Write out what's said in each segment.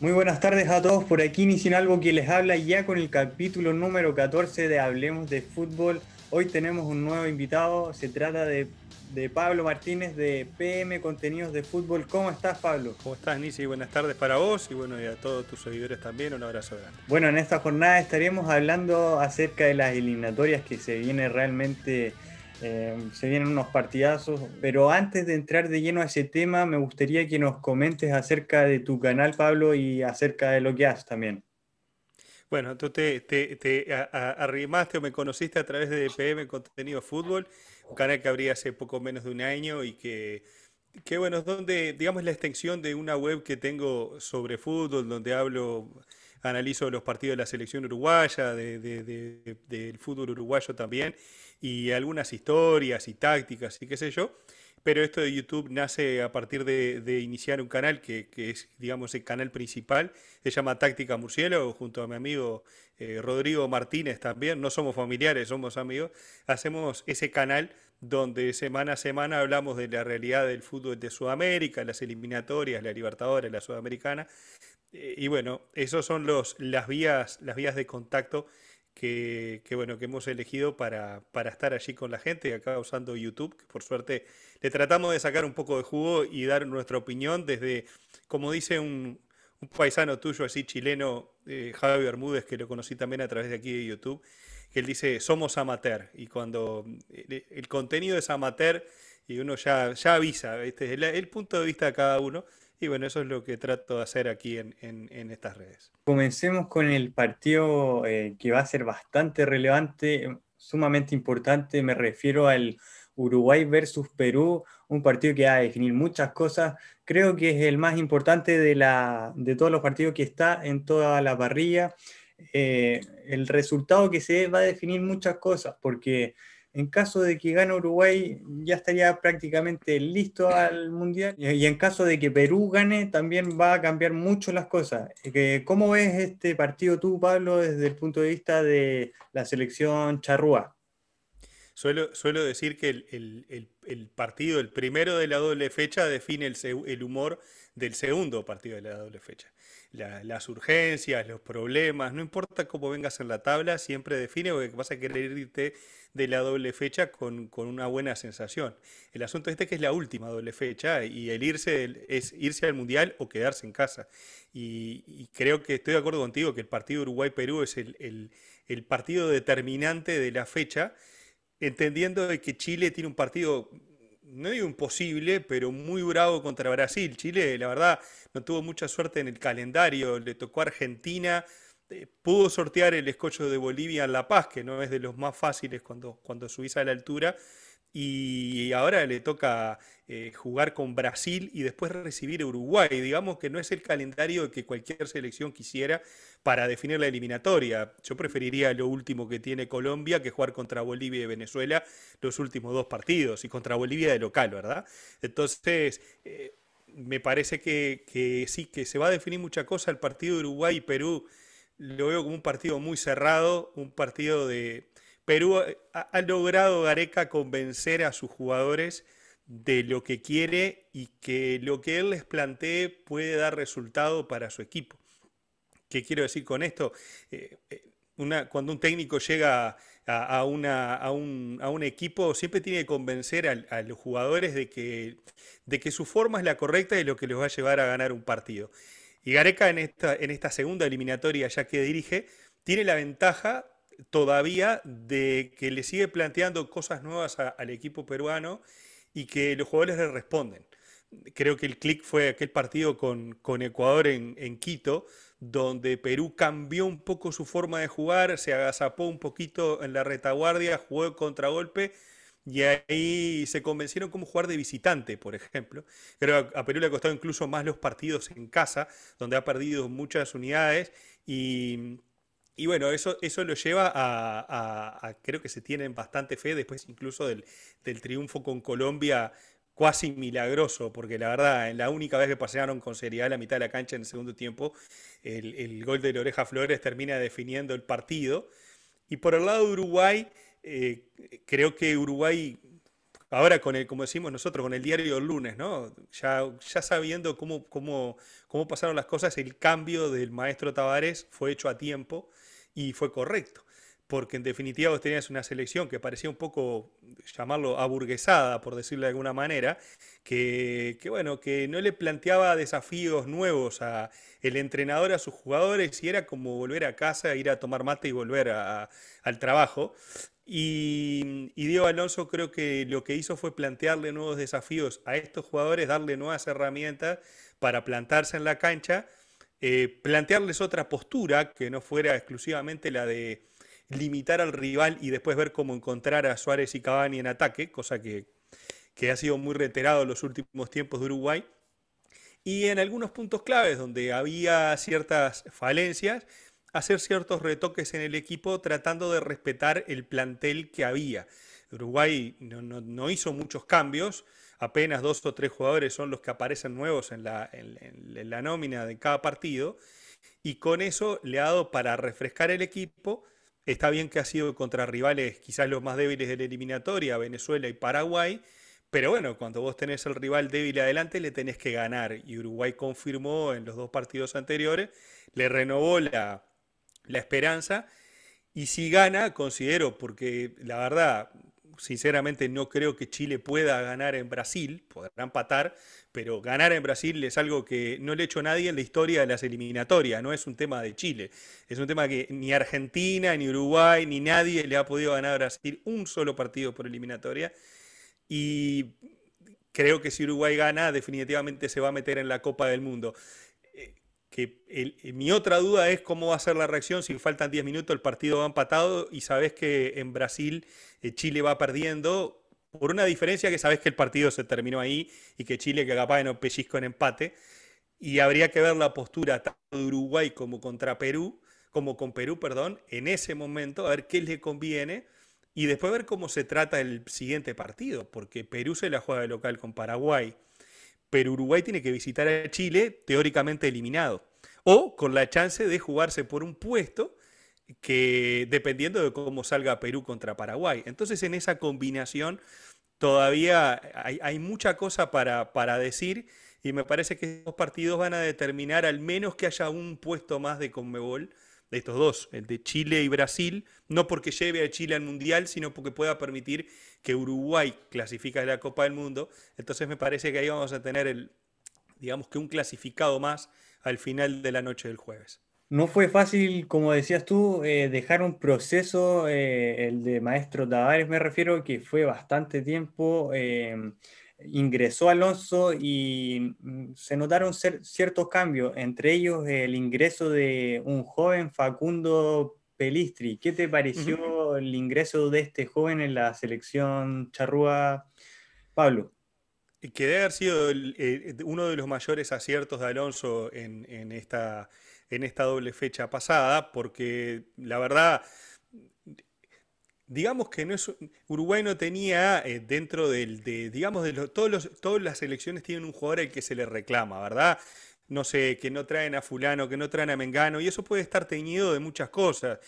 Muy buenas tardes a todos. Por aquí sin algo que les habla ya con el capítulo número 14 de Hablemos de Fútbol. Hoy tenemos un nuevo invitado. Se trata de, Pablo Martínez de PM Contenidos de Fútbol. ¿Cómo estás, Pablo? ¿Cómo estás, Nisi? Buenas tardes para vos y bueno, y a todos tus seguidores también. Un abrazo grande. Bueno, en esta jornada estaremos hablando acerca de las eliminatorias que se viene realmente eh, se vienen unos partidazos, pero antes de entrar de lleno a ese tema, me gustaría que nos comentes acerca de tu canal, Pablo, y acerca de lo que haces también. Bueno, tú te, arrimaste o me conociste a través de DPM Contenido Fútbol, un canal que abrí hace poco menos de un año y que, que bueno, es donde, digamos, la extensión de una web que tengo sobre fútbol, donde hablo analizo los partidos de la selección uruguaya, del fútbol uruguayo también, y algunas historias y tácticas y qué sé yo. Pero esto de YouTube nace a partir de, iniciar un canal que, que, es, digamos, el canal principal. Se llama Táctica Murciélago, junto a mi amigo eh, Rodrigo Martínez también. No somos familiares, somos amigos. Hacemos ese canal donde semana a semana hablamos de la realidad del fútbol de Sudamérica, las eliminatorias, la libertadora, la Sudamericana. Eh, y bueno, esos son los, las, vías, las vías de contacto que, bueno, que hemos elegido para, estar allí con la gente, acá usando YouTube, que por suerte le tratamos de sacar un poco de jugo y dar nuestra opinión desde, como dice un, paisano tuyo así chileno, Javier eh, Javi Bermúdez, que lo conocí también a través de aquí de YouTube, que él dice, somos amateur, y cuando eh, el, contenido es amateur, y uno ya, ya avisa, este el punto de vista de cada uno, y bueno, eso es lo que trato de hacer aquí en, estas redes. Comencemos con el partido eh, que va a ser bastante relevante, sumamente importante. Me refiero al Uruguay versus Perú, un partido que va a definir muchas cosas. Creo que es el más importante de, la, de todos los partidos que está en toda la parrilla. Eh, el resultado que se va a definir muchas cosas, porque en caso de que gane Uruguay, ya estaría prácticamente listo al Mundial. Y en caso de que Perú gane, también va a cambiar mucho las cosas. Eh, ¿Cómo ves este partido tú, Pablo, desde el punto de vista de la selección charrúa? Suelo, decir que el, partido, el primero de la doble fecha, define el, humor del segundo partido de la doble fecha. las urgencias, los problemas, no importa cómo vengas en la tabla, siempre define, porque vas a querer irte de la doble fecha con, una buena sensación. El asunto este que es la última doble fecha y el irse es irse al Mundial o quedarse en casa. Y, creo que estoy de acuerdo contigo que el partido Uruguay-Perú es el, partido determinante de la fecha, entendiendo de que Chile tiene un partido no digo imposible, pero muy bravo contra Brasil. Chile, la verdad, no tuvo mucha suerte en el calendario. Le tocó a Argentina, este, pudo sortear el escocho de Bolivia en La Paz, que no es de los más fáciles cuando, cuando subís a la altura. Y ahora le toca eh, jugar con Brasil y después recibir Uruguay. Digamos que no es el calendario que cualquier selección quisiera para definir la eliminatoria. Yo preferiría lo último que tiene Colombia que jugar contra Bolivia y Venezuela los últimos dos partidos y contra Bolivia de local, ¿verdad? Entonces, eh, me parece que, sí, que se va a definir mucha cosa el partido Uruguay y Perú lo veo como un partido muy cerrado, un partido de... Perú eh, ha, logrado Gareca convencer a sus jugadores de lo que quiere y que lo que él les plantee puede dar resultado para su equipo. ¿Qué quiero decir con esto? Eh, eh, cuando un técnico llega a, un, equipo, siempre tiene que convencer a, los jugadores de que, de que su forma es la correcta y lo que les va a llevar a ganar un partido. Y Gareca en esta, en esta segunda eliminatoria, ya que dirige, tiene la ventaja todavía de que le sigue planteando cosas nuevas al equipo peruano y que los jugadores le responden. Creo que el clic fue aquel partido con, Ecuador en, en, Quito, donde Perú cambió un poco su forma de jugar, se agazapó un poquito en la retaguardia, jugó el contragolpe y ahí se convencieron cómo jugar de visitante, por ejemplo. Creo a Perú le ha costado incluso más los partidos en casa, donde ha perdido muchas unidades. Y, bueno, eso, eso lo lleva a, creo que se tienen bastante fe después incluso del, triunfo con Colombia cuasi milagroso, porque la verdad, en la única vez que pasearon con seriedad la mitad de la cancha en el segundo tiempo, el, el gol de la oreja Flores termina definiendo el partido. Y por el lado de Uruguay, eh, creo que Uruguay, ahora con el, como decimos nosotros, con el diario lunes, ¿no? Ya, ya sabiendo cómo, cómo, cómo pasaron las cosas, el cambio del maestro Tavares fue hecho a tiempo y fue correcto porque en definitiva vos tenías una selección que parecía un poco, llamarlo, aburguesada, por decirlo de alguna manera, que, bueno, que no le planteaba desafíos nuevos a el entrenador, a sus jugadores, y era como volver a casa, ir a tomar mate y volver a, al trabajo. Y, Diego Alonso creo que lo que hizo fue plantearle nuevos desafíos a estos jugadores, darle nuevas herramientas para plantarse en la cancha, eh, plantearles otra postura que no fuera exclusivamente la de limitar al rival y después ver cómo encontrar a Suárez y Cavani en ataque, cosa que, ha sido muy reiterado en los últimos tiempos de Uruguay. Y en algunos puntos claves donde había ciertas falencias, hacer ciertos retoques en el equipo tratando de respetar el plantel que había. Uruguay no, hizo muchos cambios, apenas dos o tres jugadores son los que aparecen nuevos en la, en la nómina de cada partido, y con eso le ha dado para refrescar el equipo Está bien que ha sido contra rivales quizás los más débiles de la eliminatoria, Venezuela y Paraguay, pero bueno, cuando vos tenés el rival débil adelante, le tenés que ganar. Y Uruguay confirmó en los dos partidos anteriores, le renovó la, la esperanza. Y si gana, considero, porque la verdad, sinceramente no creo que Chile pueda ganar en Brasil, podrán empatar, pero ganar en Brasil es algo que no le ha hecho nadie en la historia de las eliminatorias, no es un tema de Chile, es un tema que ni Argentina, ni Uruguay, ni nadie le ha podido ganar a Brasil un solo partido por eliminatoria. Y creo que si Uruguay gana, definitivamente se va a meter en la Copa del Mundo. Eh, mi otra duda es cómo va a ser la reacción si faltan 10 minutos, el partido va empatado y sabes que en Brasil eh, Chile va perdiendo por una diferencia que sabes que el partido se terminó ahí y que Chile que capaz no pellizco en empate. Y habría que ver la postura tanto de Uruguay como contra Perú, como con Perú, perdón, en ese momento, a ver qué le conviene y después ver cómo se trata el siguiente partido, porque Perú se la juega de local con Paraguay, pero Uruguay tiene que visitar a Chile teóricamente eliminado o con la chance de jugarse por un puesto que dependiendo de cómo salga Perú contra Paraguay. Entonces en esa combinación todavía hay, mucha cosa para, para, decir y me parece que estos partidos van a determinar al menos que haya un puesto más de Conmebol de estos dos, el de Chile y Brasil, no porque lleve a Chile al Mundial, sino porque pueda permitir que Uruguay clasifique a la Copa del Mundo. Entonces me parece que ahí vamos a tener el, digamos que un clasificado más al final de la noche del jueves. No fue fácil, como decías tú, eh, dejar un proceso, eh, el de maestro Tavares me refiero, que fue bastante tiempo. Em, ingresó Alonso y mm, se notaron ciertos cambios, entre ellos el ingreso de un joven Facundo Pelistri. ¿Qué te pareció el ingreso de este joven en la selección charrúa, Pablo? Que debe haber sido eh, uno de los mayores aciertos de Alonso en, esta, en esta doble fecha pasada, porque la verdad, digamos que no es, Uruguay no tenía eh, dentro de, digamos, de todos los, todas las elecciones tienen un jugador al que se le reclama, ¿verdad? no sé, que no traen a fulano, que no traen a Mengano, y eso puede estar teñido de muchas cosas.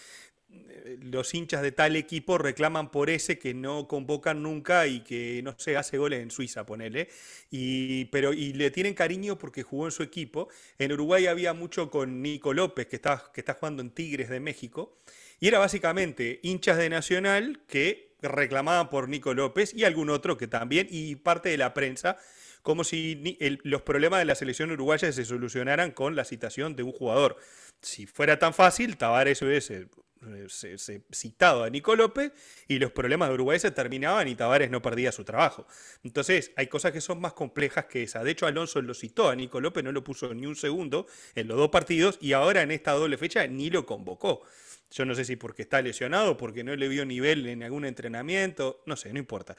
Eh, los hinchas de tal equipo reclaman por ese que no convocan nunca y que no se hace goles en Suiza, ponele. Y, pero, y le tienen cariño porque jugó en su equipo. En Uruguay había mucho con Nico López, que está, que está jugando en Tigres de México. Y era básicamente hinchas de Nacional que reclamaban por Nico López y algún otro que también, y parte de la prensa, como si los problemas de la selección uruguaya se solucionaran con la citación de un jugador. Si fuera tan fácil, Tavares hubiese eh, se, citaba a Nico López y los problemas de Uruguay se terminaban y Tavares no perdía su trabajo. Entonces, hay cosas que son más complejas que esa. De hecho, Alonso lo citó a Nico López, no lo puso ni un segundo en los dos partidos y ahora en esta doble fecha ni lo convocó. Yo no sé si porque está lesionado, porque no le vio nivel en algún entrenamiento, no sé, no importa.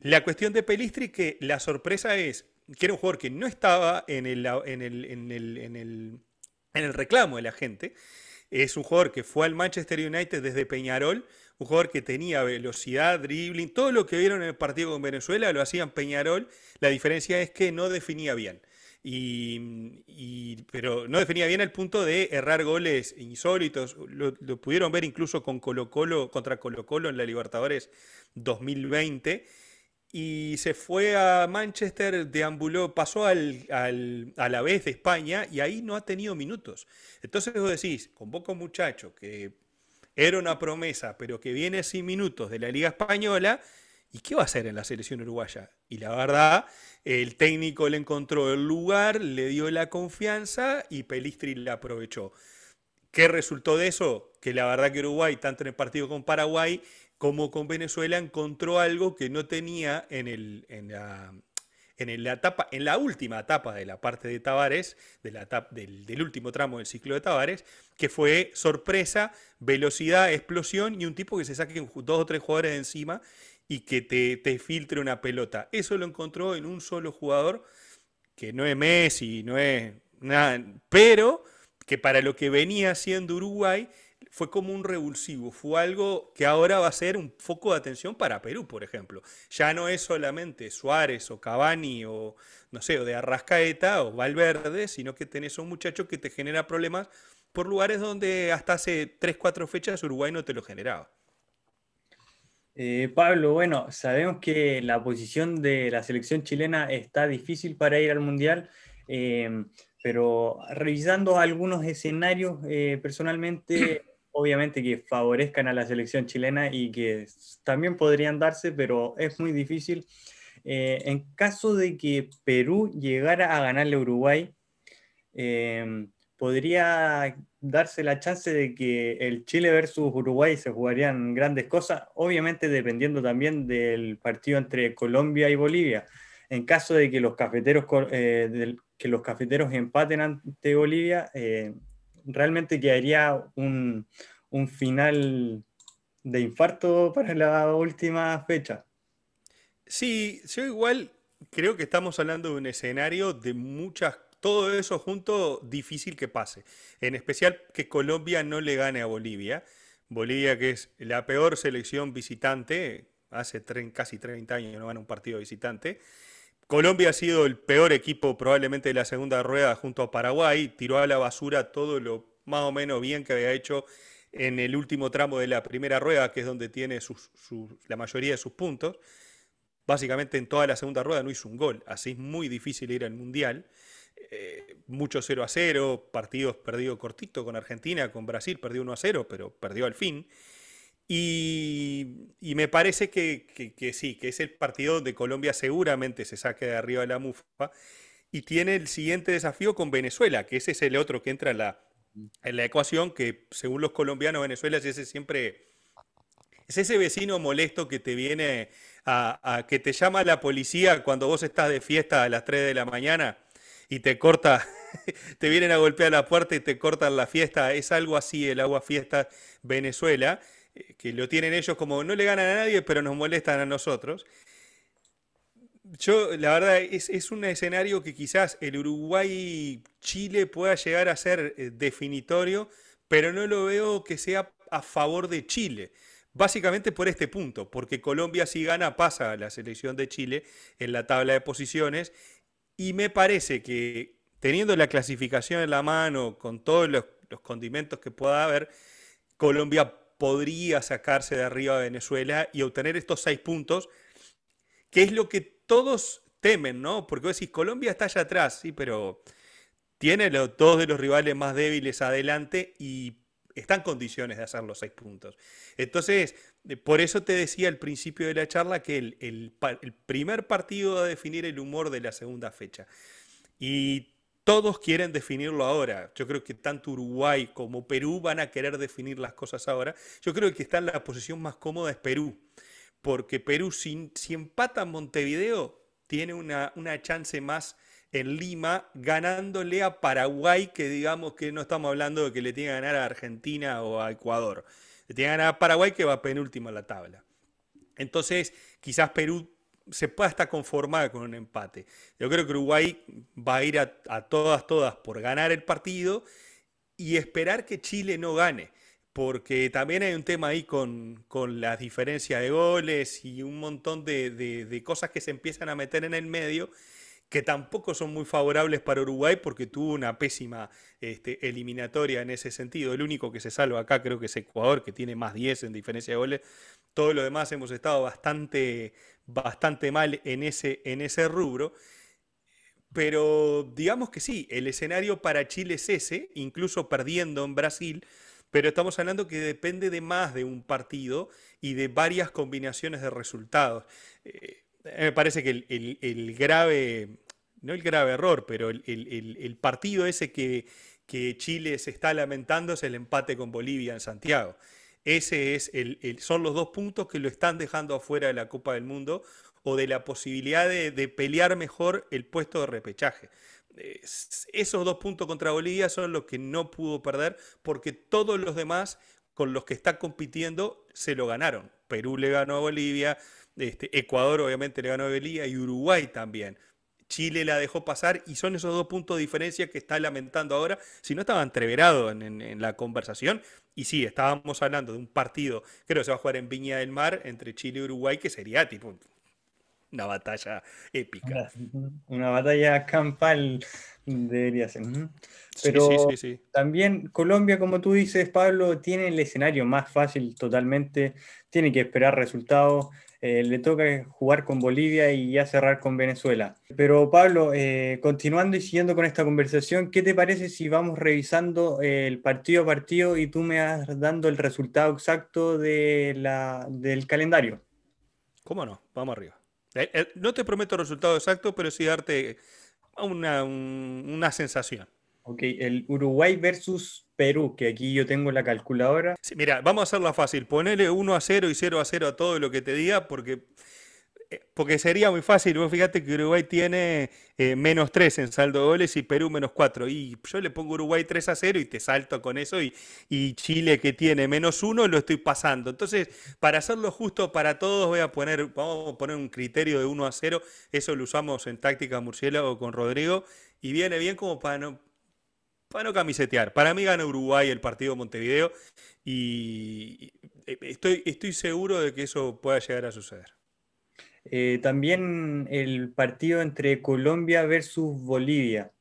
La cuestión de Pelistri que la sorpresa es que era un jugador que no estaba en el, en el, en el reclamo de la gente es un jugador que fue al Manchester United desde Peñarol, un jugador que tenía velocidad, dribbling, todo lo que vieron en el partido con Venezuela lo hacían Peñarol, la diferencia es que no definía bien. Y, pero no definía bien el punto de errar goles insólitos. Lo, lo pudieron ver incluso con Colo Colo, contra Colo Colo en la Libertadores 2020 y se fue a Manchester, deambuló, pasó al, a la vez de España y ahí no ha tenido minutos. Entonces vos decís, a un muchacho que era una promesa, pero que viene sin minutos de la Liga Española, ¿y qué va a hacer en la selección uruguaya? Y la verdad, el técnico le encontró el lugar, le dio la confianza y Pelistri la aprovechó. ¿Qué resultó de eso? Que la verdad que Uruguay, tanto en el partido con Paraguay, como con Venezuela, encontró algo que no tenía en, el, en, la, etapa, en la última etapa de la parte de Tavares, de la del, último tramo del ciclo de Tavares, que fue sorpresa, velocidad, explosión y un tipo que se saque dos o tres jugadores de encima y que te, te filtre una pelota. Eso lo encontró en un solo jugador, que no es Messi, no es nada, pero que para lo que venía haciendo Uruguay fue como un revulsivo, fue algo que ahora va a ser un foco de atención para Perú, por ejemplo. Ya no es solamente Suárez o Cavani o, no sé, o de Arrascaeta o Valverde, sino que tenés a un muchacho que te genera problemas por lugares donde hasta hace 3, 4 fechas Uruguay no te lo generaba. Eh, Pablo, bueno, sabemos que la posición de la selección chilena está difícil para ir al Mundial, eh, pero revisando algunos escenarios, eh, personalmente obviamente que favorezcan a la selección chilena y que también podrían darse, pero es muy difícil. Eh, en caso de que Perú llegara a ganarle a Uruguay, em, podría darse la chance de que el Chile versus Uruguay se jugarían grandes cosas, obviamente dependiendo también del partido entre Colombia y Bolivia. En caso de que los cafeteros, eh, que los cafeteros empaten ante Bolivia, eh, realmente quedaría un, un final de infarto para la última fecha. Sí, yo igual creo que estamos hablando de un escenario de muchas, todo eso junto, difícil que pase. En especial que Colombia no le gane a Bolivia. Bolivia que es la peor selección visitante, hace casi 30 años no gana un partido visitante. Colombia ha sido el peor equipo probablemente de la segunda rueda junto a Paraguay, tiró a la basura todo lo más o menos bien que había hecho en el último tramo de la primera rueda, que es donde tiene la mayoría de sus puntos. Básicamente en toda la segunda rueda no hizo un gol, así es muy difícil ir al Mundial. Eh, mucho 0 a 0, partidos perdidos cortito con Argentina, con Brasil perdió 1 a 0, pero perdió al fin. Y, me parece que, sí, que es el partido donde Colombia seguramente se saque de arriba de la mufa y tiene el siguiente desafío con Venezuela, que ese es el otro que entra en la, ecuación, que según los colombianos, Venezuela es ese siempre es ese vecino molesto que te viene a, que te llama la policía cuando vos estás de fiesta a las 3 de la mañana y te corta, te vienen a golpear la puerta y te cortan la fiesta. Es algo así el agua fiesta Venezuela. Eh, que lo tienen ellos como no le ganan a nadie, pero nos molestan a nosotros. Yo, la verdad, es, es un escenario que quizás el Uruguay-Chile pueda llegar a ser eh, definitorio, pero no lo veo que sea a favor de Chile. Básicamente por este punto, porque Colombia si gana pasa a la selección de Chile en la tabla de posiciones y me parece que teniendo la clasificación en la mano, con todos los, los condimentos que pueda haber, Colombia podría sacarse de arriba a Venezuela y obtener estos seis puntos, que es lo que todos temen, ¿no? Porque vos decís, Colombia está allá atrás, sí, pero tiene los, dos de los rivales más débiles adelante y están condiciones de hacer los seis puntos. Entonces, eh, por eso te decía al principio de la charla que el, el primer partido va a definir el humor de la segunda fecha. Y todos quieren definirlo ahora. Yo creo que tanto Uruguay como Perú van a querer definir las cosas ahora. Yo creo que está en la posición más cómoda es Perú, porque Perú si, empata en Montevideo tiene una, una chance más en Lima, ganándole a Paraguay, que digamos que no estamos hablando de que le tiene que ganar a Argentina o a Ecuador. Le tiene que ganar a Paraguay que va penúltimo en la tabla. Entonces, quizás Perú se pueda hasta conformar con un empate. Yo creo que Uruguay va a ir a, todas, todas por ganar el partido y esperar que Chile no gane porque también hay un tema ahí con, con las diferencias de goles y un montón de, de, de, cosas que se empiezan a meter en el medio que tampoco son muy favorables para Uruguay porque tuvo una pésima este, eliminatoria en ese sentido. El único que se salva acá creo que es Ecuador, que tiene más 10 en diferencia de goles. Todos los demás hemos estado bastante, bastante mal en ese, en ese rubro. Pero digamos que sí, el escenario para Chile es ese, incluso perdiendo en Brasil, pero estamos hablando que depende de más de un partido y de varias combinaciones de resultados. Eh, me parece que el, grave, no el grave error, pero el, partido ese que, Chile se está lamentando es el empate con Bolivia en Santiago. Ese es el, son los dos puntos que lo están dejando afuera de la Copa del Mundo o de la posibilidad de, de pelear mejor el puesto de repechaje. esos dos puntos contra Bolivia son los que no pudo perder porque todos los demás con los que está compitiendo se lo ganaron. Perú le ganó a Bolivia, este, Ecuador obviamente le ganó a Belía y Uruguay también. Chile la dejó pasar y son esos dos puntos de diferencia que está lamentando ahora. Si no estaba entreverado en, la conversación, y sí, estábamos hablando de un partido, creo que se va a jugar en Viña del Mar entre Chile y Uruguay, que sería tipo una batalla épica. Una batalla campal debería ser. Pero también Colombia, como tú dices, Pablo, tiene el escenario más fácil totalmente, tiene que esperar resultados eh, le toca jugar con Bolivia y ya cerrar con Venezuela. Pero Pablo, eh, continuando y siguiendo con esta conversación, ¿qué te parece si vamos revisando eh, el partido a partido y tú me vas dando el resultado exacto de la, del calendario? ¿Cómo no? Vamos arriba. No te prometo el resultado exacto, pero sí darte una sensación. Ok, el Uruguay versus Perú, que aquí yo tengo la calculadora. Sí, mira, vamos a hacerla fácil. Ponele 1 a 0 y 0 a 0 a todo lo que te diga, porque, eh, porque sería muy fácil. Vos fíjate que Uruguay tiene eh, menos 3 en saldo de goles y Perú menos 4. Y yo le pongo Uruguay 3 a 0 y te salto con eso. Y, Chile que tiene menos 1 lo estoy pasando. Entonces, para hacerlo justo para todos, voy a poner, vamos a poner un criterio de 1 a 0. Eso lo usamos en táctica murciélago con Rodrigo. Y viene bien como para no, para no camisetear. Para mí gana Uruguay el partido Montevideo y estoy, estoy seguro de que eso pueda llegar a suceder. Eh, también el partido entre Colombia versus Bolivia.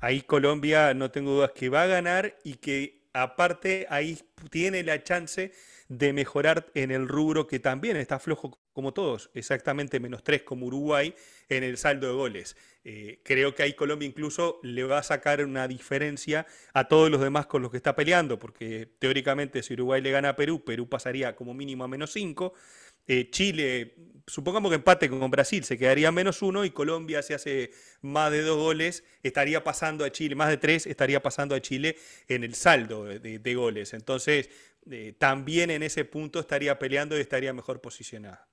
Ahí Colombia, no tengo dudas que va a ganar y que aparte ahí tiene la chance de mejorar en el rubro que también está flojo como todos, exactamente menos tres, como Uruguay en el saldo de goles. Eh, creo que ahí Colombia incluso le va a sacar una diferencia a todos los demás con los que está peleando, porque teóricamente si Uruguay le gana a Perú, Perú pasaría como mínimo a menos cinco. Eh, Chile, supongamos que empate con Brasil, se quedaría menos uno y Colombia, si hace más de dos goles, estaría pasando a Chile, más de tres, estaría pasando a Chile en el saldo de, goles. Entonces, eh, también en ese punto estaría peleando y estaría mejor posicionada.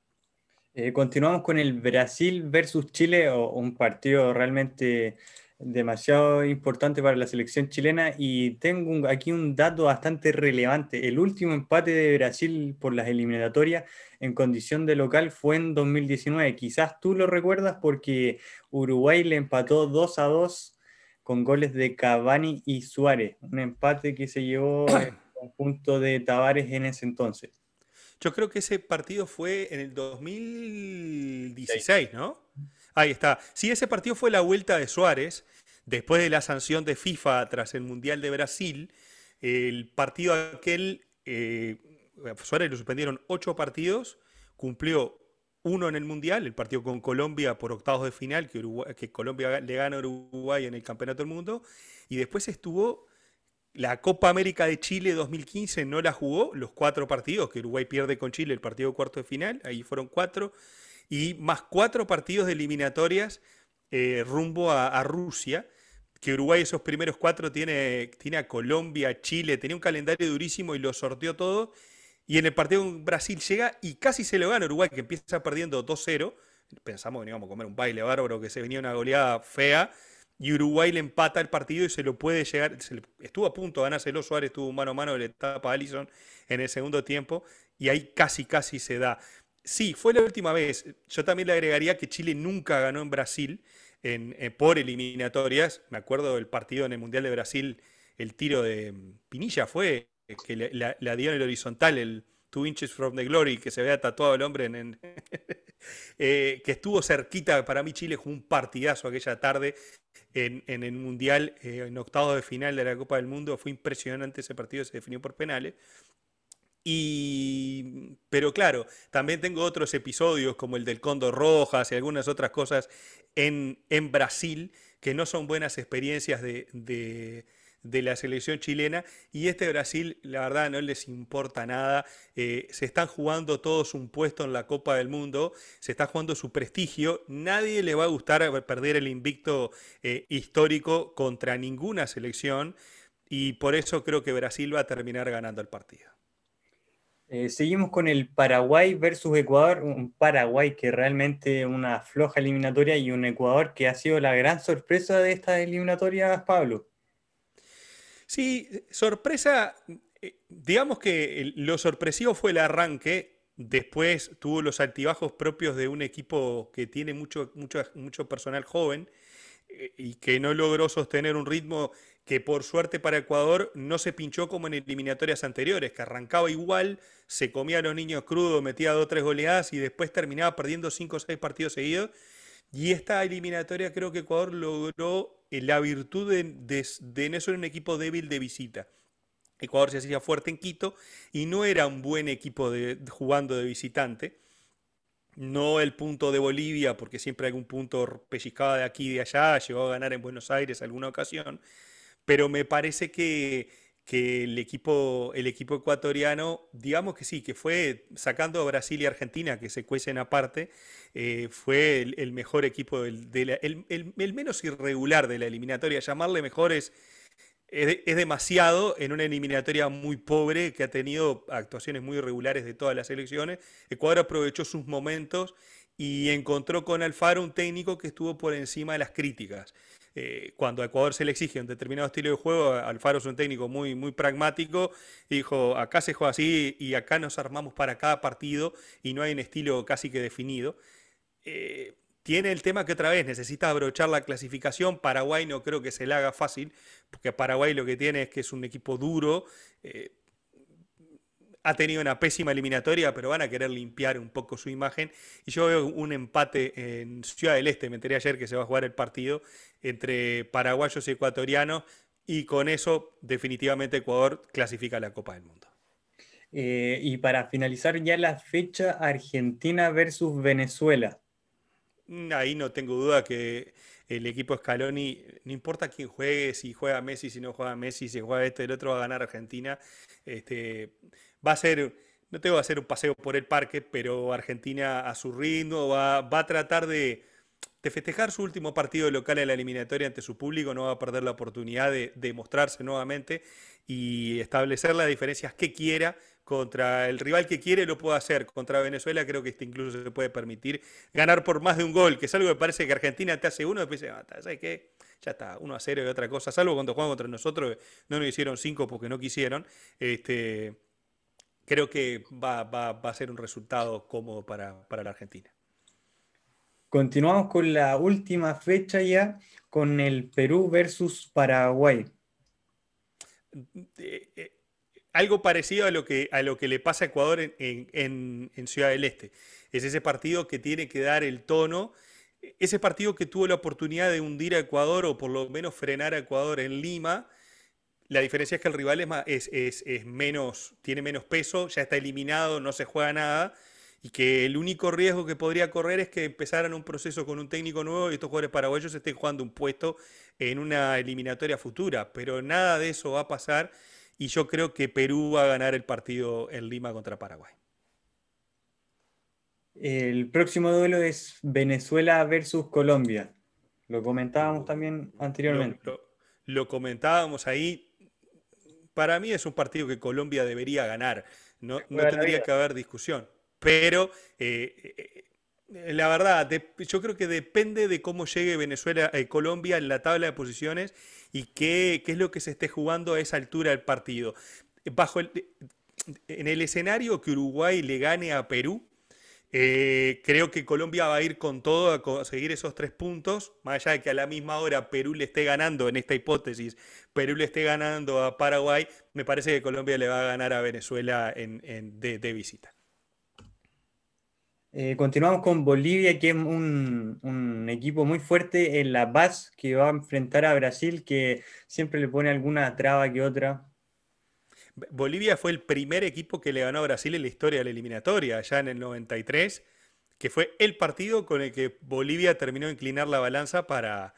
Eh, continuamos con el Brasil versus Chile, un partido realmente demasiado importante para la selección chilena y tengo aquí un dato bastante relevante. El último empate de Brasil por las eliminatorias en condición de local fue en 2019. Quizás tú lo recuerdas porque Uruguay le empató 2 a 2 con goles de Cavani y Suárez, un empate que se llevó el conjunto de Tavares en ese entonces. Yo creo que ese partido fue en el 2016, ¿no? Ahí está. Sí, ese partido fue la vuelta de Suárez, después de la sanción de FIFA tras el Mundial de Brasil. El partido aquel, eh, Suárez lo suspendieron ocho partidos, cumplió uno en el Mundial, el partido con Colombia por octavos de final, que, que Colombia le gana a Uruguay en el Campeonato del Mundo, y después estuvo la Copa América de Chile 2015 no la jugó, los cuatro partidos, que Uruguay pierde con Chile el partido cuarto de final, ahí fueron cuatro, y más cuatro partidos de eliminatorias eh, rumbo a, Rusia, que Uruguay esos primeros cuatro tiene, tiene a Colombia, Chile, tenía un calendario durísimo y lo sorteó todo, y en el partido con Brasil llega y casi se lo gana Uruguay, que empieza perdiendo 2-0, pensamos que íbamos a comer un baile bárbaro, que se venía una goleada fea, y Uruguay le empata el partido y se lo puede llegar, estuvo a punto de ganárselo, Suárez estuvo mano a mano de la etapa Allison en el segundo tiempo y ahí casi casi se da. Sí, fue la última vez. Yo también le agregaría que Chile nunca ganó en Brasil eh, por eliminatorias. Me acuerdo del partido en el Mundial de Brasil, el tiro de mm, Pinilla fue eh, que la, la dio en el horizontal el, Two Inches from the Glory, que se vea tatuado el hombre en, eh, que estuvo cerquita, para mí Chile jugó un partidazo aquella tarde en, el Mundial, eh, en octavos de final de la Copa del Mundo, fue impresionante ese partido, se definió por penales. Y, pero claro, también tengo otros episodios como el del condo Rojas y algunas otras cosas en, Brasil que no son buenas experiencias de de la selección chilena y este Brasil, la verdad, no les importa nada. Eh, se están jugando todos un puesto en la Copa del Mundo, se está jugando su prestigio. Nadie le va a gustar perder el invicto eh, histórico contra ninguna selección y por eso creo que Brasil va a terminar ganando el partido. Eh, seguimos con el Paraguay versus Ecuador, un Paraguay que realmente una floja eliminatoria y un Ecuador que ha sido la gran sorpresa de esta eliminatoria, Pablo. Sí, sorpresa, eh, digamos que lo sorpresivo fue el arranque, después tuvo los altibajos propios de un equipo que tiene mucho, mucho, mucho personal joven eh, y que no logró sostener un ritmo que por suerte para Ecuador no se pinchó como en eliminatorias anteriores, que arrancaba igual, se comía a los niños crudos, metía dos o tres goleadas y después terminaba perdiendo cinco o seis partidos seguidos y esta eliminatoria creo que Ecuador logró eh, la virtud de, no ser un equipo débil de visita. Ecuador se hacía fuerte en Quito y no era un buen equipo de, jugando de visitante. No el punto de Bolivia, porque siempre hay algún punto pellizcaba de aquí y de allá, llegó a ganar en Buenos Aires alguna ocasión, pero me parece que que el equipo, el equipo ecuatoriano, digamos que sí, que fue sacando a Brasil y Argentina, que se cuecen aparte, eh, fue el, mejor equipo, del, el, menos irregular de la eliminatoria. Llamarle mejor es, es, demasiado en una eliminatoria muy pobre que ha tenido actuaciones muy irregulares de todas las elecciones. Ecuador aprovechó sus momentos y encontró con Alfaro un técnico que estuvo por encima de las críticas. Eh, cuando a Ecuador se le exige un determinado estilo de juego, Alfaro es un técnico muy, muy pragmático, dijo, acá se juega así y acá nos armamos para cada partido y no hay un estilo casi que definido. Eh, tiene el tema que otra vez necesita abrochar la clasificación. Paraguay no creo que se le haga fácil, porque Paraguay lo que tiene es que es un equipo duro, eh, ha tenido una pésima eliminatoria, pero van a querer limpiar un poco su imagen. Y yo veo un empate en Ciudad del Este, me enteré ayer que se va a jugar el partido entre paraguayos y ecuatorianos, y con eso definitivamente Ecuador clasifica la Copa del Mundo. Eh, y para finalizar ya la fecha Argentina versus Venezuela. Mm, ahí no tengo duda que el equipo Scaloni, no importa quién juegue, si juega Messi, si no juega Messi, si juega este, el otro va a ganar Argentina. Este, va a ser, no tengo que a hacer un paseo por el parque, pero Argentina a su ritmo va, va a tratar de, festejar su último partido local en la eliminatoria ante su público, no va a perder la oportunidad de, demostrarse mostrarse nuevamente y establecer las diferencias que quiera contra el rival que quiere lo puede hacer. Contra Venezuela creo que este incluso se puede permitir ganar por más de un gol, que es algo que parece que Argentina te hace uno y después dice, ah, ¿sabes qué? Ya está, 1 a 0 y otra cosa, salvo cuando juegan contra nosotros, no nos hicieron cinco porque no quisieron. Este, creo que va, a ser un resultado cómodo para, la Argentina. Continuamos con la última fecha ya, con el Perú versus Paraguay. Eh, eh, algo parecido a lo, que, a lo que le pasa a Ecuador en Ciudad del Este. Es ese partido que tiene que dar el tono ese partido que tuvo la oportunidad de hundir a Ecuador o por lo menos frenar a Ecuador en Lima la diferencia es que el rival es, más, es, menos, tiene menos peso, ya está eliminado, no se juega nada. Y que el único riesgo que podría correr es que empezaran un proceso con un técnico nuevo y estos jugadores paraguayos estén jugando un puesto en una eliminatoria futura. Pero nada de eso va a pasar y yo creo que Perú va a ganar el partido en Lima contra Paraguay. El próximo duelo es Venezuela versus Colombia. Lo comentábamos también anteriormente. Lo, lo comentábamos ahí, para mí es un partido que Colombia debería ganar. No, tendría que haber discusión. Pero eh, eh, eh, la verdad, yo creo que depende de cómo llegue Venezuela, y Colombia en la tabla de posiciones y qué, es lo que se esté jugando a esa altura del partido. Bajo el, en el escenario que Uruguay le gane a Perú, eh, creo que Colombia va a ir con todo a conseguir esos tres puntos, más allá de que a la misma hora Perú le esté ganando, en esta hipótesis, Perú le esté ganando a Paraguay, me parece que Colombia le va a ganar a Venezuela en, de, visita. Eh, continuamos con Bolivia, que es un, un, equipo muy fuerte en La Paz, que va a enfrentar a Brasil, que siempre le pone alguna traba que otra, Bolivia fue el primer equipo que le ganó a Brasil en la historia de la eliminatoria, allá en el 93, que fue el partido con el que Bolivia terminó de inclinar la balanza para,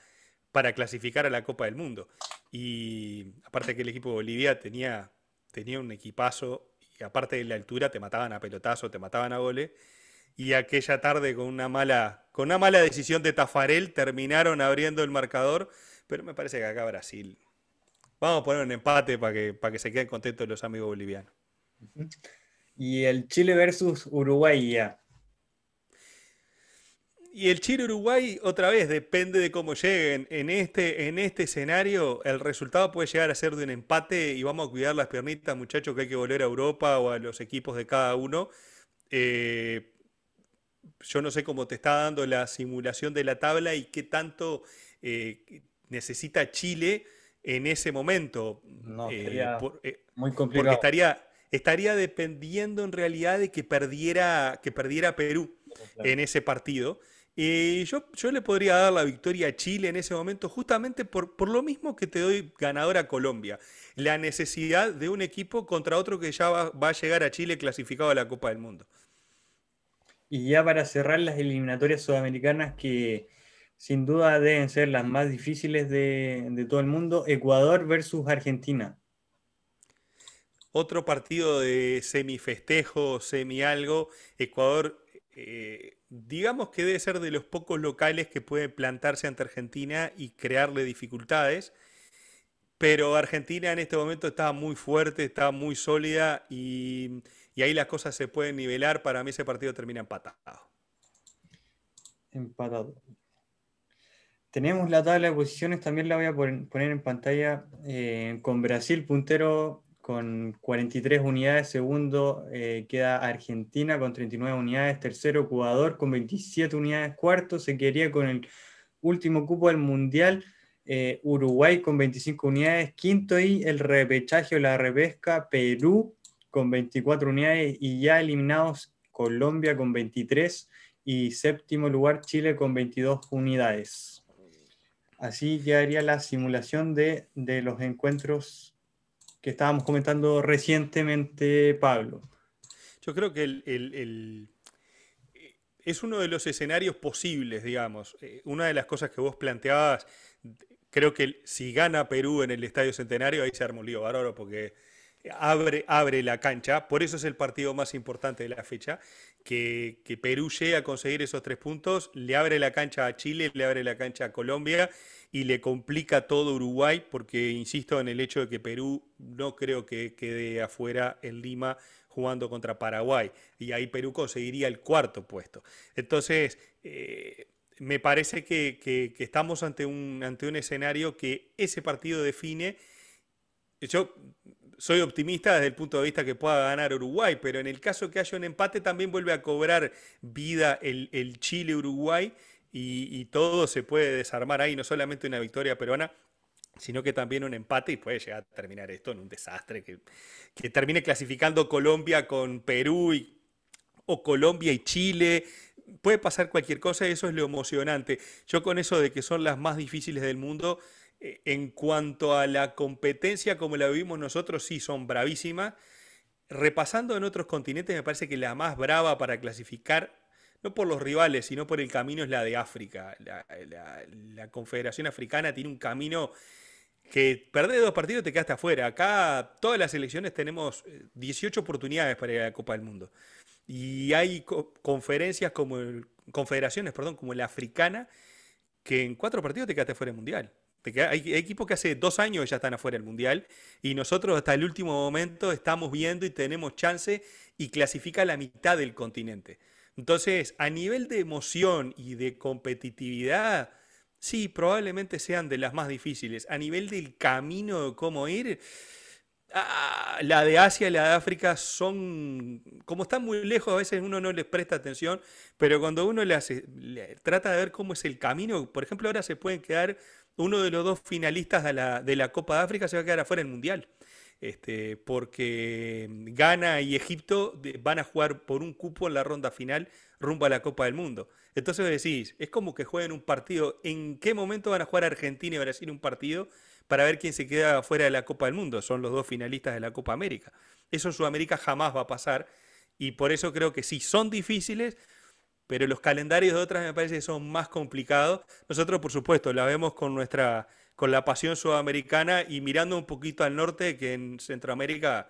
para clasificar a la Copa del Mundo. Y aparte que el equipo de Bolivia tenía, tenía un equipazo y aparte de la altura te mataban a pelotazo, te mataban a gole. Y aquella tarde con una mala, con una mala decisión de Tafarel terminaron abriendo el marcador, pero me parece que acá Brasil Vamos a poner un empate para que, para que se queden contentos los amigos bolivianos. Y el Chile versus Uruguay ya. Y el Chile-Uruguay, otra vez, depende de cómo lleguen. En este, en este escenario, el resultado puede llegar a ser de un empate y vamos a cuidar las piernitas, muchachos, que hay que volver a Europa o a los equipos de cada uno. Eh, yo no sé cómo te está dando la simulación de la tabla y qué tanto eh, necesita Chile en ese momento. Eh, eh, muy complicado. Porque estaría, estaría dependiendo en realidad de que perdiera, que perdiera Perú en ese partido. Y eh, yo, yo le podría dar la victoria a Chile en ese momento justamente por, por lo mismo que te doy ganador a Colombia. La necesidad de un equipo contra otro que ya va, va, a llegar a Chile clasificado a la Copa del Mundo. Y ya para cerrar las eliminatorias sudamericanas que sin duda deben ser las más difíciles de, todo el mundo. Ecuador versus Argentina. Otro partido de semifestejo, semi algo. Ecuador, eh, digamos que debe ser de los pocos locales que puede plantarse ante Argentina y crearle dificultades. Pero Argentina en este momento está muy fuerte, está muy sólida y, y ahí las cosas se pueden nivelar. Para mí ese partido termina empatado. Empatado. Tenemos la tabla de posiciones, también la voy a poner en pantalla, eh, con Brasil puntero con 43 unidades, segundo eh, queda Argentina con 39 unidades, tercero Ecuador con 27 unidades, cuarto se quedaría con el último cupo del Mundial, eh, Uruguay con 25 unidades, quinto y el repechaje o la repesca, Perú con 24 unidades y ya eliminados Colombia con 23 y séptimo lugar Chile con 22 unidades. Así ya haría la simulación de, los encuentros que estábamos comentando recientemente, Pablo. Yo creo que eh, es uno de los escenarios posibles, digamos. Eh, una de las cosas que vos planteabas, creo que si gana Perú en el Estadio Centenario, ahí se armó un lío porque abre, abre la cancha. Por eso es el partido más importante de la fecha que, Perú llegue a conseguir esos tres puntos, le abre la cancha a Chile, le abre la cancha a Colombia y le complica todo Uruguay, porque insisto en el hecho de que Perú no creo que quede afuera en Lima jugando contra Paraguay. Y ahí Perú conseguiría el cuarto puesto. Entonces, eh, me parece que, estamos ante un, ante un escenario que ese partido define. Yo soy optimista desde el punto de vista que pueda ganar Uruguay, pero en el caso que haya un empate también vuelve a cobrar vida el, Chile-Uruguay y, todo se puede desarmar ahí, no solamente una victoria peruana, sino que también un empate y puede llegar a terminar esto en un desastre, que, que termine clasificando Colombia con Perú o Colombia y Chile. Puede pasar cualquier cosa y eso es lo emocionante. Yo con eso de que son las más difíciles del mundo, en cuanto a la competencia como la vivimos nosotros, sí son bravísimas. Repasando en otros continentes, me parece que la más brava para clasificar, no por los rivales, sino por el camino, es la de África. La, Confederación Africana tiene un camino que perder dos partidos te quedaste afuera. Acá todas las elecciones tenemos 18 eh, oportunidades para ir a la Copa del Mundo. Y hay conferencias como confederaciones, perdón, como la africana, que en cuatro partidos te quedaste fuera del Mundial. Hay, equipos que hace dos años ya están afuera del Mundial y nosotros hasta el último momento estamos viendo y tenemos chance y clasifica la mitad del continente. Entonces, a nivel de emoción y de competitividad, sí, probablemente sean de las más difíciles. A nivel del camino de cómo ir, ah, la de Asia y la de África son, como están muy lejos, a veces uno no les presta atención, pero cuando uno le trata de ver cómo es el camino, por ejemplo, ahora se pueden quedar uno de los dos finalistas de la, Copa de África se va a quedar afuera del Mundial. Este, porque Ghana y Egipto van a jugar por un cupo en la ronda final rumbo a la Copa del Mundo. Entonces decís, es como que jueguen un partido. ¿En qué momento van a jugar Argentina y Brasil un partido para ver quién se queda fuera de la Copa del Mundo? Son los dos finalistas de la Copa América. Eso en Sudamérica jamás va a pasar. Y por eso creo que sí, son difíciles, pero los calendarios de otras me parece que son más complicados. Nosotros, por supuesto, la vemos con nuestra con la pasión sudamericana y mirando un poquito al norte, que en Centroamérica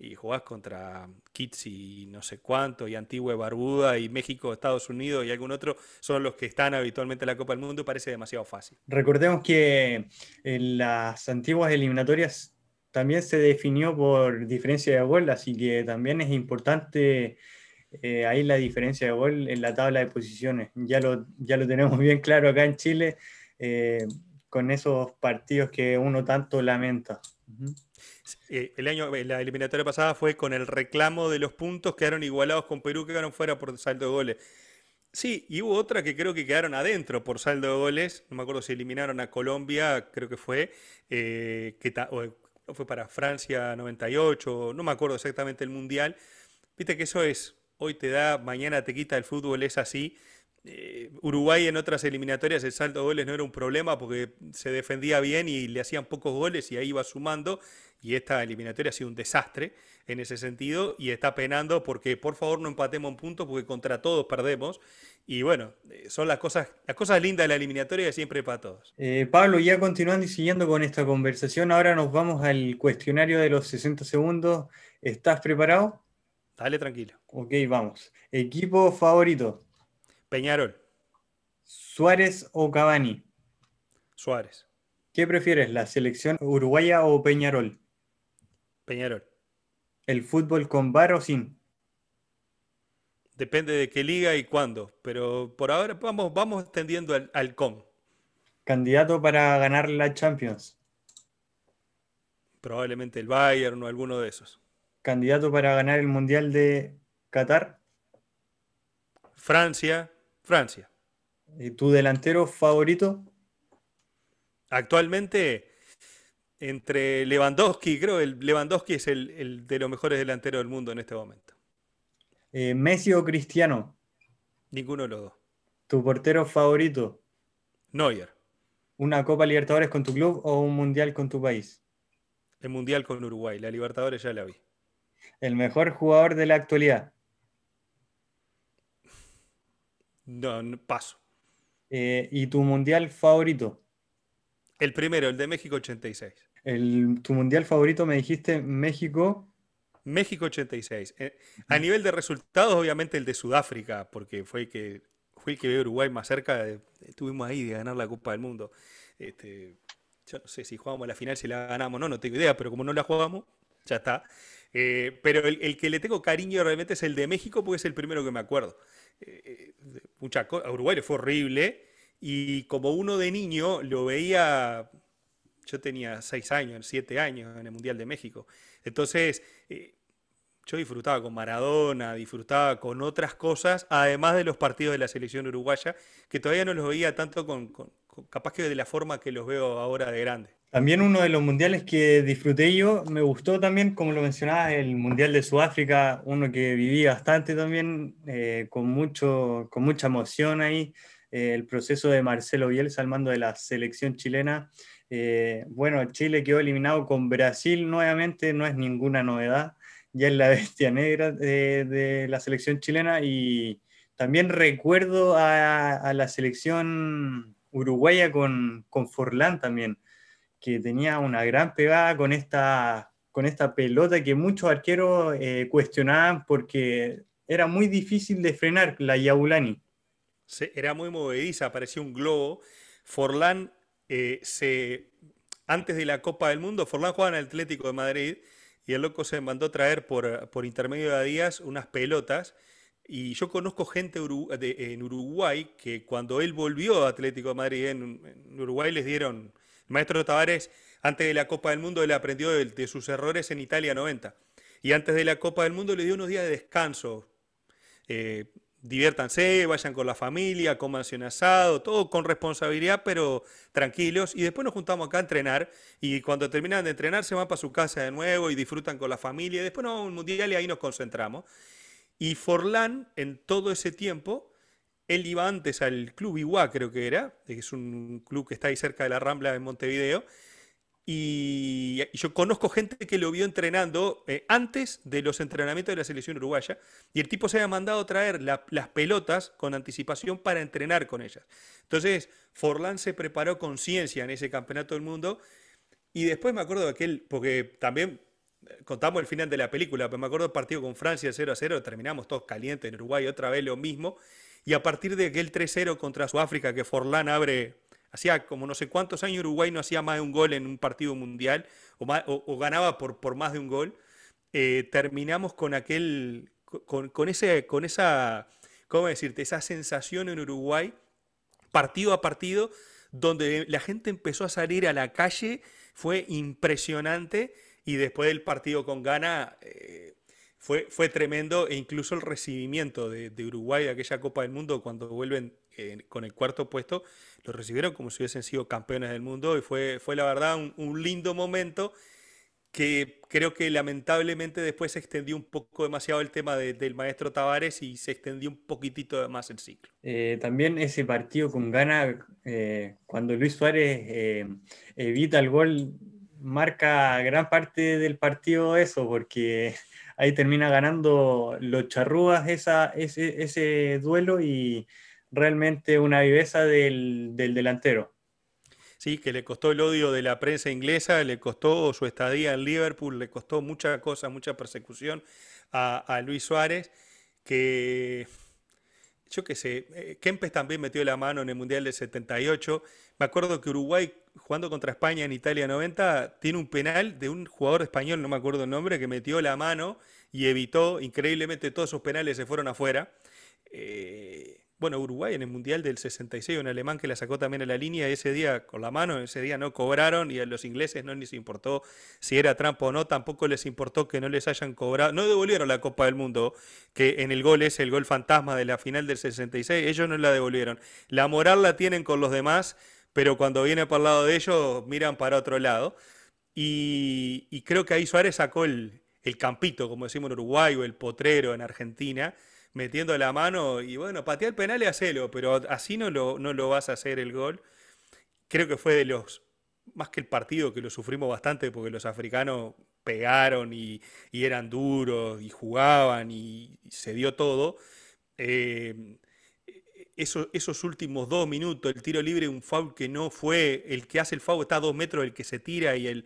y jugás contra Kits y no sé cuánto, y Antigua y Barbuda, y México, Estados Unidos y algún otro, son los que están habitualmente en la Copa del Mundo, parece demasiado fácil. Recordemos que en las antiguas eliminatorias también se definió por diferencia de goles, así que también es importante eh, ahí la diferencia de gol en la tabla de posiciones. Ya lo, ya lo tenemos bien claro acá en Chile eh, con esos partidos que uno tanto lamenta. Eh, el año, la eliminatoria pasada fue con el reclamo de los puntos, quedaron igualados con Perú, que quedaron fuera por saldo de goles. Sí, y hubo otra que creo que quedaron adentro por saldo de goles. No me acuerdo si eliminaron a Colombia, creo que fue, que o fue para Francia 98, no me acuerdo exactamente el mundial. Viste que eso es hoy te da, mañana te quita, el fútbol es así. Eh, Uruguay en otras eliminatorias el salto de goles no era un problema porque se defendía bien y le hacían pocos goles y ahí iba sumando y esta eliminatoria ha sido un desastre en ese sentido y está penando porque por favor no empatemos un punto porque contra todos perdemos y bueno, eh, son las cosas, las cosas lindas de la eliminatoria siempre para todos. Eh, Pablo, ya continuando y siguiendo con esta conversación, ahora nos vamos al cuestionario de los 60 segundos. ¿Estás preparado? Dale tranquilo. Ok, vamos. Equipo favorito. Peñarol. Suárez o Cavani. Suárez. ¿Qué prefieres, la selección uruguaya o Peñarol? Peñarol. ¿El fútbol con bar o sin? Depende de qué liga y cuándo, pero por ahora vamos, vamos tendiendo al, al con. ¿Candidato para ganar la Champions? Probablemente el Bayern o alguno de esos candidato para ganar el Mundial de Qatar? Francia, Francia. ¿Y tu delantero favorito? Actualmente, entre Lewandowski, creo, el Lewandowski es el, de los mejores delanteros del mundo en este momento. Eh, ¿Messi o Cristiano? Ninguno de los dos. ¿Tu portero favorito? Neuer. ¿Una Copa Libertadores con tu club o un Mundial con tu país? El Mundial con Uruguay, la Libertadores ya la vi el mejor jugador de la actualidad. No, paso. Eh, ¿Y tu mundial favorito? El primero, el de México 86. tu mundial favorito me dijiste México. México 86. Eh, a nivel de resultados, obviamente el de Sudáfrica, porque fue el que fue el que vio Uruguay más cerca. Eh, estuvimos ahí de ganar la Copa del Mundo. Este, yo no sé si jugamos la final, si la ganamos, no, no tengo idea, pero como no la jugamos, ya está. Eh, pero el, que le tengo cariño realmente es el de México porque es el primero que me acuerdo. Eh, eh, Uruguay fue horrible y como uno de niño lo veía, yo tenía seis años, siete años en el Mundial de México. Entonces, yo disfrutaba con Maradona, disfrutaba con otras cosas, además de los partidos de la selección uruguaya, que todavía no los veía tanto con capaz que de la forma que los veo ahora de grande. También uno de los mundiales que disfruté yo, me gustó también, como lo mencionabas, el Mundial de Sudáfrica, uno que viví bastante también, eh, con, mucho, con mucha emoción ahí, eh, el proceso de Marcelo Bielsa al mando de la selección chilena. Eh, bueno, Chile quedó eliminado con Brasil nuevamente, no es ninguna novedad, ya es la bestia negra de, la selección chilena y también recuerdo a, la selección uruguaya con, con Forlán también que tenía una gran pegada con esta, con esta pelota que muchos arqueros eh, cuestionaban porque era muy difícil de frenar la Yabulani. era muy movediza, parecía un globo. Forlán, eh, se, antes de la Copa del Mundo, Forlán jugaba en Atlético de Madrid y el loco se mandó traer por, por intermedio de Díaz unas pelotas. Y yo conozco gente en Uruguay que cuando él volvió a Atlético de Madrid, en Uruguay les dieron maestro Tavares, antes de la Copa del Mundo, le aprendió de, sus errores en Italia 90. Y antes de la Copa del Mundo le dio unos días de descanso. Eh, diviértanse, vayan con la familia, coman un asado, todo con responsabilidad, pero tranquilos. Y después nos juntamos acá a entrenar. Y cuando terminan de entrenar, se van para su casa de nuevo y disfrutan con la familia. y Después nos vamos un mundial y ahí nos concentramos. Y Forlán, en todo ese tiempo, él iba antes al Club Iguá, creo que era, que es un club que está ahí cerca de la Rambla en Montevideo. Y, yo conozco gente que lo vio entrenando eh, antes de los entrenamientos de la selección uruguaya. Y el tipo se había mandado traer las pelotas con anticipación para entrenar con ellas. Entonces, Forlán se preparó con ciencia en ese campeonato del mundo. Y después me acuerdo de aquel, porque también eh, contamos el final de la película, pero me acuerdo el partido con Francia 0 a 0, terminamos todos calientes en Uruguay, otra vez lo mismo. Y a partir de aquel 3-0 contra Sudáfrica, que Forlán abre, hacía como no sé cuántos años Uruguay no hacía más de un gol en un partido mundial, o, ganaba por, por más de un gol, eh, terminamos con aquel, con, con esa, ¿cómo decirte? Esa sensación en Uruguay, partido a partido, donde la gente empezó a salir a la calle, fue impresionante y después del partido con gana... Eh, fue, fue tremendo e incluso el recibimiento de, Uruguay de aquella Copa del Mundo cuando vuelven eh, con el cuarto puesto, lo recibieron como si hubiesen sido campeones del mundo y fue, fue la verdad un, lindo momento que creo que lamentablemente después se extendió un poco demasiado el tema del maestro Tavares y se extendió un poquitito más el ciclo. Eh, también ese partido con Gana, eh, cuando Luis Suárez evita el gol, marca gran parte del partido eso, porque ahí termina ganando los charrúas ese, duelo y realmente una viveza del, delantero. Sí, que le costó el odio de la prensa inglesa, le costó su estadía en Liverpool, le costó muchas cosas, mucha persecución a, a Luis Suárez, que yo qué sé, eh, Kempes también metió la mano en el Mundial del 78 me acuerdo que Uruguay, jugando contra España en Italia 90, tiene un penal de un jugador español, no me acuerdo el nombre, que metió la mano y evitó, increíblemente todos sus penales se fueron afuera. Eh, bueno, Uruguay en el Mundial del 66, un alemán que la sacó también a la línea, ese día con la mano, ese día no cobraron y a los ingleses no les importó si era trampa o no, tampoco les importó que no les hayan cobrado, no devolvieron la Copa del Mundo, que en el gol es el gol fantasma de la final del 66, ellos no la devolvieron. La moral la tienen con los demás pero cuando viene para el lado de ellos miran para otro lado. Y, y creo que ahí Suárez sacó el, el, campito, como decimos en Uruguay, o el potrero en Argentina, metiendo la mano y bueno, patea el penal y hacelo, pero así no lo, no lo vas a hacer el gol. Creo que fue de los, más que el partido, que lo sufrimos bastante porque los africanos pegaron y, y eran duros y jugaban y, se dio todo. Eh, esos, últimos dos minutos, el tiro libre, un foul que no fue, el que hace el foul está a dos metros el que se tira y el,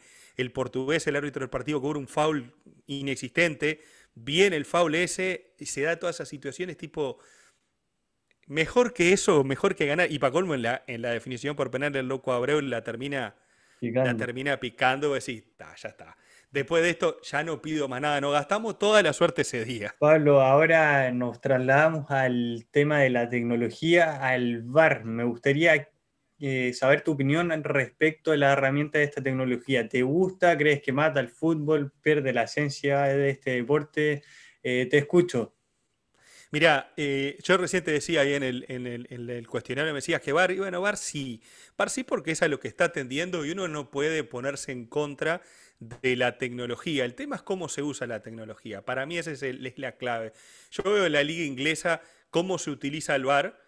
portugués, el árbitro del partido, cobra un foul inexistente, viene el foul ese, y se da todas esas situaciones tipo, mejor que eso, mejor que ganar, y para colmo en la, en la definición por penal el loco Abreu la termina, picando. la termina picando, ya está después de esto ya no pido más nada, nos gastamos toda la suerte ese día. Pablo, ahora nos trasladamos al tema de la tecnología, al bar. Me gustaría eh, saber tu opinión respecto a la herramienta de esta tecnología. ¿Te gusta? ¿Crees que mata el fútbol? ¿Pierde la esencia de este deporte? Eh, te escucho. Mira, eh, yo recién decía ahí en el, cuestionario, me decías que Bar, y bueno, Bar sí, Bar sí porque es a lo que está atendiendo y uno no puede ponerse en contra de la tecnología. El tema es cómo se usa la tecnología. Para mí esa es, la clave. Yo veo en la liga inglesa cómo se utiliza el bar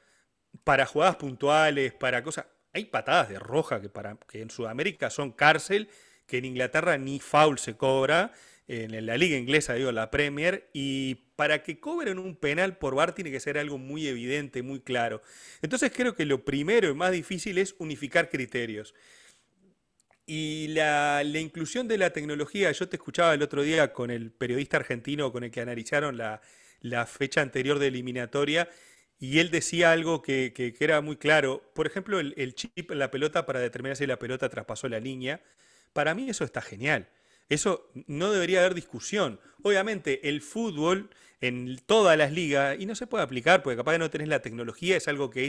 para jugadas puntuales, para cosas. Hay patadas de roja que, para, que en Sudamérica son cárcel, que en Inglaterra ni foul se cobra en la liga inglesa, digo, la Premier, y para que cobren un penal por bar tiene que ser algo muy evidente, muy claro. Entonces creo que lo primero y más difícil es unificar criterios. Y la, inclusión de la tecnología, yo te escuchaba el otro día con el periodista argentino con el que analizaron la, fecha anterior de eliminatoria, y él decía algo que, era muy claro. Por ejemplo, el, el chip en la pelota para determinar si la pelota traspasó la línea. Para mí eso está genial. Eso no debería haber discusión. Obviamente, el fútbol en todas las ligas, y no se puede aplicar porque capaz que no tenés la tecnología, es algo que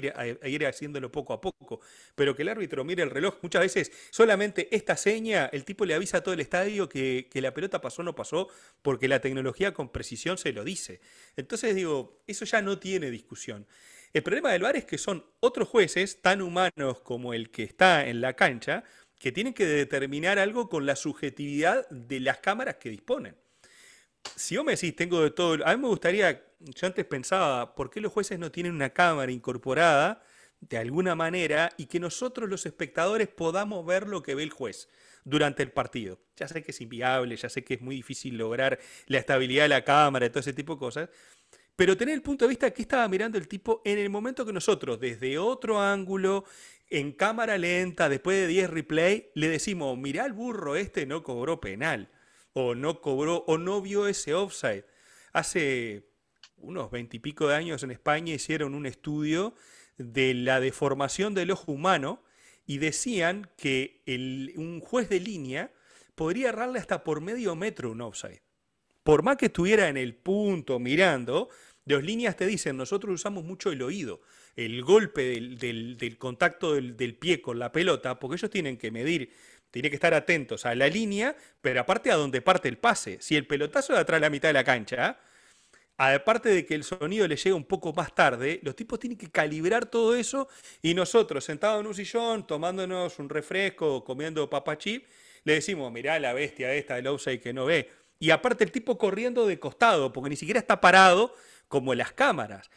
ir, haciéndolo poco a poco, pero que el árbitro mire el reloj, muchas veces solamente esta seña, el tipo le avisa a todo el estadio que, que la pelota pasó o no pasó, porque la tecnología con precisión se lo dice. Entonces digo, eso ya no tiene discusión. El problema del VAR es que son otros jueces, tan humanos como el que está en la cancha, que tienen que determinar algo con la subjetividad de las cámaras que disponen. Si vos me decís, tengo de todo, a mí me gustaría, yo antes pensaba, ¿por qué los jueces no tienen una cámara incorporada de alguna manera y que nosotros los espectadores podamos ver lo que ve el juez durante el partido? Ya sé que es inviable, ya sé que es muy difícil lograr la estabilidad de la cámara y todo ese tipo de cosas, pero tener el punto de vista que estaba mirando el tipo en el momento que nosotros, desde otro ángulo, en cámara lenta, después de 10 replay, le decimos, mirá el burro, este no cobró penal, o no cobró, o no vio ese offside. Hace unos veintipico de años en España hicieron un estudio de la deformación del ojo humano y decían que un juez de línea podría errarle hasta por medio metro un offside por más que estuviera en el punto mirando, dos líneas te dicen, nosotros usamos mucho el oído, el golpe del, contacto del, pie con la pelota, porque ellos tienen que medir, tienen que estar atentos a la línea, pero aparte a donde parte el pase. Si el pelotazo de atrás de la mitad de la cancha, aparte de que el sonido le llega un poco más tarde, los tipos tienen que calibrar todo eso y nosotros, sentados en un sillón, tomándonos un refresco, comiendo papachí, le decimos, mirá la bestia esta del offside que no ve y aparte el tipo corriendo de costado, porque ni siquiera está parado como en las cámaras.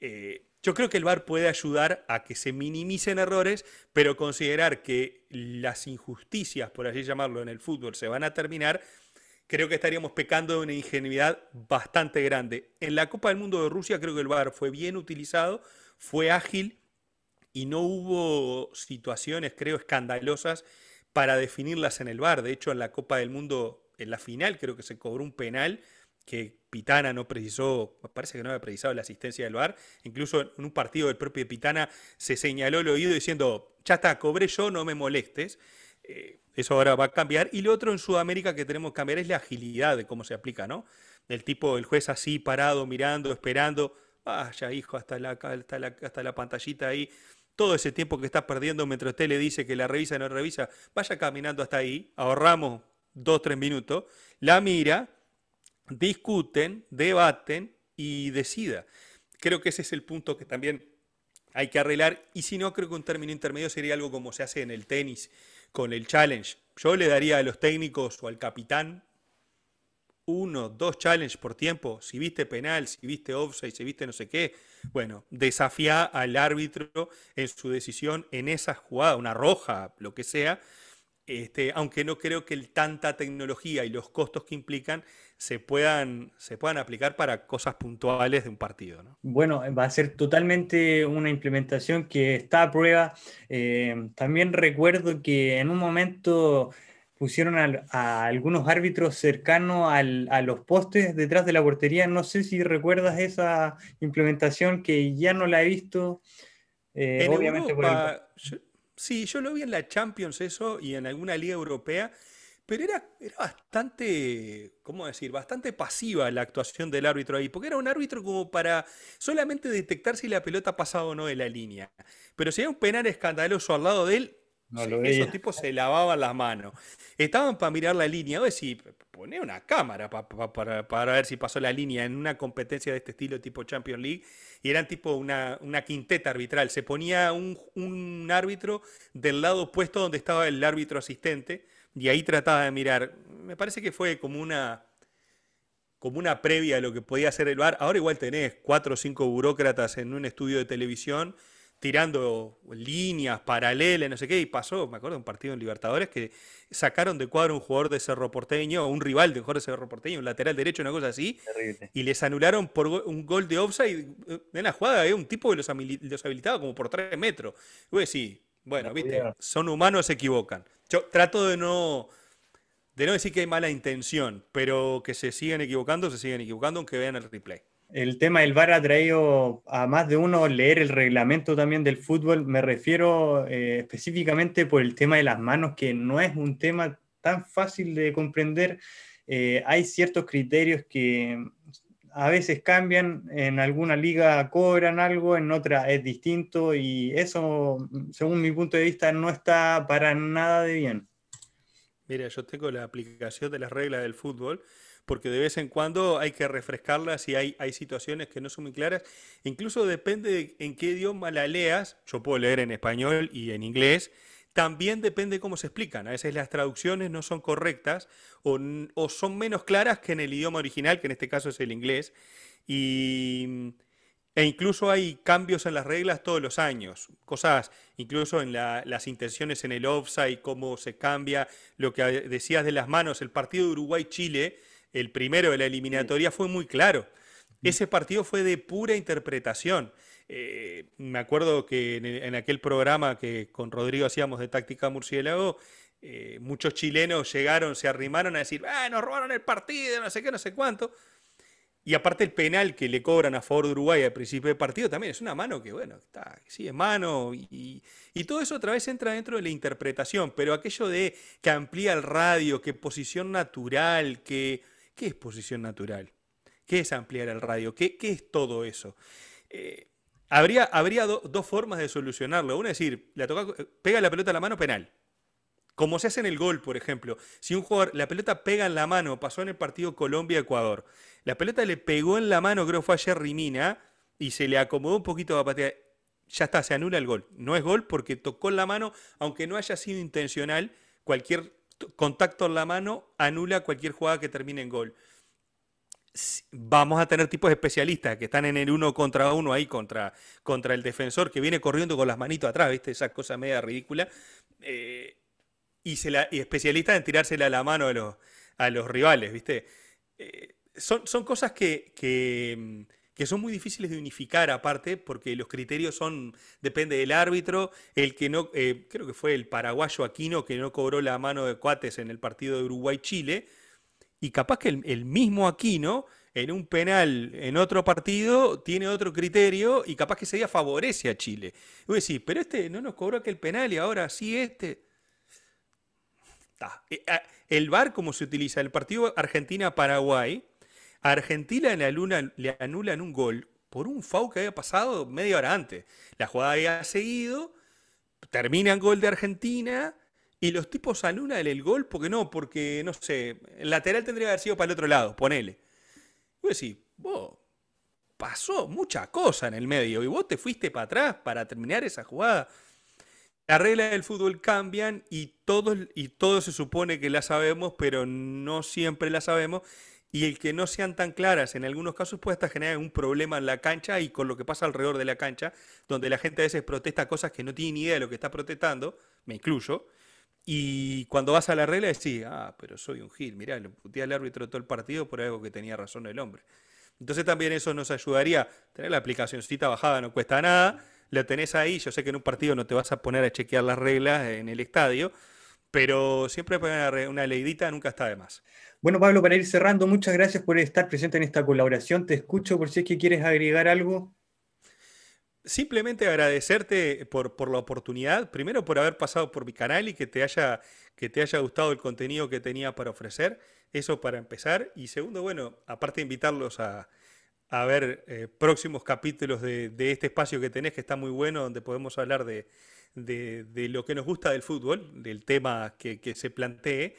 Eh, yo creo que el VAR puede ayudar a que se minimicen errores, pero considerar que las injusticias, por así llamarlo, en el fútbol se van a terminar, creo que estaríamos pecando de una ingenuidad bastante grande. En la Copa del Mundo de Rusia creo que el VAR fue bien utilizado, fue ágil y no hubo situaciones, creo, escandalosas para definirlas en el VAR. De hecho, en la Copa del Mundo en la final creo que se cobró un penal que Pitana no precisó, parece que no había precisado la asistencia del VAR, incluso en un partido del propio Pitana se señaló el oído diciendo, ya está, cobré yo, no me molestes. Eh, eso ahora va a cambiar. Y lo otro en Sudamérica que tenemos que cambiar es la agilidad de cómo se aplica, ¿no? Del tipo, el juez así, parado, mirando, esperando, vaya hijo, hasta la, hasta la, hasta la pantallita ahí todo ese tiempo que estás perdiendo mientras usted le dice que la revisa no revisa, vaya caminando hasta ahí, ahorramos dos, tres minutos, la mira, discuten, debaten y decida. Creo que ese es el punto que también hay que arreglar. Y si no, creo que un término intermedio sería algo como se hace en el tenis con el challenge. Yo le daría a los técnicos o al capitán uno, dos challenges por tiempo. Si viste penal, si viste offside, si viste no sé qué. Bueno, desafía al árbitro en su decisión en esa jugada, una roja, lo que sea este, aunque no creo que tanta tecnología y los costos que implican se puedan, aplicar para cosas puntuales de un partido. Bueno, eh, va a ser totalmente una implementación que está a prueba. Eh, también recuerdo que en un momento pusieron a, algunos árbitros cercanos a los postes detrás de la portería. No sé si recuerdas esa implementación que ya no la he visto. Eh, obviamente Europa, por Sí, yo lo vi en la Champions eso y en alguna liga europea, pero era, bastante, ¿cómo decir? Bastante pasiva la actuación del árbitro ahí, porque era un árbitro como para solamente detectar si la pelota ha pasado o no de la línea. Pero si había un penal escandaloso al lado de él, esos tipos se lavaban las manos. Estaban para mirar la línea. O decir, Tenía una cámara para, ver si pasó la línea en una competencia de este estilo tipo Champions League y eran tipo una, una quinteta arbitral. Se ponía un, árbitro del lado opuesto donde estaba el árbitro asistente y ahí trataba de mirar. Me parece que fue como una como una previa a lo que podía hacer el bar Ahora igual tenés cuatro o cinco burócratas en un estudio de televisión tirando líneas paralelas, no sé qué, y pasó, me acuerdo, un partido en Libertadores que sacaron de cuadro un jugador de Cerro Porteño, un rival de un jugador de Cerro Porteño, un lateral derecho, una cosa así, y les anularon por un gol de offside eh, en la jugada, había eh, un tipo que los, habilitaba como por tres metros. Uy, sí bueno, viste, son humanos, se equivocan. Yo trato de no, de no decir que hay mala intención, pero que se sigan equivocando, se siguen equivocando, aunque vean el replay el tema del VAR ha traído a más de uno leer el reglamento también del fútbol. Me refiero eh, específicamente por el tema de las manos, que no es un tema tan fácil de comprender. Eh, hay ciertos criterios que a veces cambian, en alguna liga cobran algo, en otra es distinto y eso, según mi punto de vista, no está para nada de bien. Mira, yo tengo la aplicación de las reglas del fútbol porque de vez en cuando hay que refrescarlas y hay, hay situaciones que no son muy claras. Incluso depende en qué idioma la leas, yo puedo leer en español y en inglés, también depende cómo se explican. A veces las traducciones no son correctas o, son menos claras que en el idioma original, que en este caso es el inglés. e incluso hay cambios en las reglas todos los años. Cosas, incluso en las intenciones en el y cómo se cambia, lo que decías de las manos. El partido de Uruguay-Chile el primero de la eliminatoria, fue muy claro. Ese partido fue de pura interpretación. Eh, me acuerdo que en, aquel programa que con Rodrigo hacíamos de táctica murciélago, eh, muchos chilenos llegaron, se arrimaron a decir, ah, nos robaron el partido, no sé qué, no sé cuánto. Y aparte el penal que le cobran a favor de Uruguay al principio del partido también es una mano que, bueno, está, sí, es mano. Y, y, todo eso otra vez entra dentro de la interpretación, pero aquello de que amplía el radio, que posición natural, que ¿Qué es posición natural? ¿Qué es ampliar el radio? ¿Qué, es todo eso? Eh, habría habría dos formas de solucionarlo. Una es decir, la toca, pega la pelota a la mano, penal. Como se hace en el gol, por ejemplo. Si un jugador, la pelota pega en la mano, pasó en el partido Colombia-Ecuador. La pelota le pegó en la mano, creo fue ayer Rimina, y se le acomodó un poquito a patear. Ya está, se anula el gol. No es gol porque tocó en la mano, aunque no haya sido intencional. Cualquier contacto en la mano anula cualquier jugada que termine en gol. Vamos a tener tipos especialistas que están en el uno contra uno ahí contra, contra el defensor que viene corriendo con las manitos atrás, ¿viste? Esa cosa media ridícula. Eh, y, especialistas en tirársela a la mano a los, rivales, ¿viste? Eh, son, cosas que mm, que son muy difíciles de unificar aparte, porque los criterios son, depende del árbitro, el que no, eh, creo que fue el paraguayo Aquino que no cobró la mano de Cuates en el partido de Uruguay-Chile, y capaz que el, mismo Aquino en un penal en otro partido tiene otro criterio y capaz que ese día favorece a Chile. Y voy a decir, pero este no nos cobró aquel penal y ahora sí este. Eh, el VAR, como se utiliza el partido Argentina-Paraguay, Argentina en la luna le anulan un gol por un FAU que había pasado media hora antes. La jugada había seguido, termina gol de Argentina y los tipos anulan el gol porque no, porque no sé, el lateral tendría que haber sido para el otro lado, ponele. Vos decís, vos, pasó mucha cosa en el medio y vos te fuiste para atrás para terminar esa jugada. Las reglas del fútbol cambian y todos, y todos se supone que la sabemos, pero no siempre la sabemos y el que no sean tan claras en algunos casos puede hasta generar un problema en la cancha y con lo que pasa alrededor de la cancha, donde la gente a veces protesta cosas que no tiene ni idea de lo que está protestando, me incluyo, y cuando vas a la regla decís, ah, pero soy un gil, mirá, lo putea al árbitro todo el partido por algo que tenía razón el hombre. Entonces también eso nos ayudaría, tener la aplicacioncita bajada no cuesta nada, la tenés ahí, yo sé que en un partido no te vas a poner a chequear las reglas en el estadio, pero siempre poner una leidita nunca está de más. Bueno, Pablo, para ir cerrando, muchas gracias por estar presente en esta colaboración. Te escucho por si es que quieres agregar algo. Simplemente agradecerte por, por la oportunidad, primero por haber pasado por mi canal y que te, haya, que te haya gustado el contenido que tenía para ofrecer, eso para empezar. Y segundo, bueno, aparte de invitarlos a, a ver eh, próximos capítulos de, de, este espacio que tenés, que está muy bueno, donde podemos hablar de, de, de lo que nos gusta del fútbol, del tema que, que se plantee.